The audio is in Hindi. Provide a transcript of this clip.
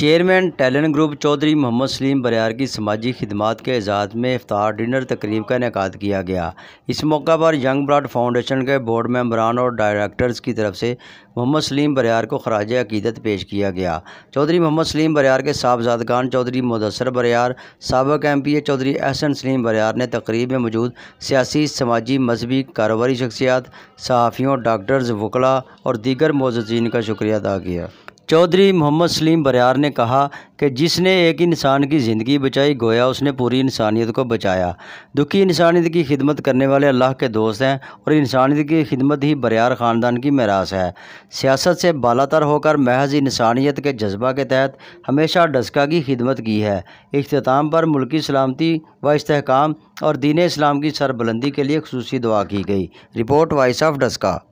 chairman talent group Chaudhary Mohammad Salim Bariyar की समाजी खदमात के एजाज़ में इफ्तार डिनर तकरीब का इनका किया गया इस मौका पर यंग ब्राड फाउंडेशन के बोर्ड मेम्बरान और डायरेक्टर्स की तरफ से मोहम्मद सलीम बरियार को खराज अकीदत पेश किया गया चौधरी मोहम्मद सलीम बरियार के साहबजाद खान चौधरी मुदसर बरियार सबक M P A Chaudhary Ehsan Salim Bariyar ने तकरीब में मौजूद सियासी समाजी मजहबी कारोबारी शख्सियात सहाफ़ियों डॉक्टर्स वकला और दीगर मोजीन का शुक्रिया अदा किया चौधरी मोहम्मद सलीम बरियार ने कहा कि जिसने एक इंसान की ज़िंदगी बचाई गोया उसने पूरी इंसानियत को बचाया दुखी इंसानियत की खिदमत करने वाले अल्लाह के दोस्त हैं और इंसानियत की खिदमत ही बरियार ख़ानदान की मरास है सियासत से बालातर होकर महज इंसानियत के जज्बा के तहत हमेशा डस्का की खिदमत की है अख्ताम पर मुल्की सलामती व इसकाम और दीन इस्लाम की सरबुलंदी के लिए खसूसी दुआ की गई रिपोर्ट वॉइस ऑफ डस्का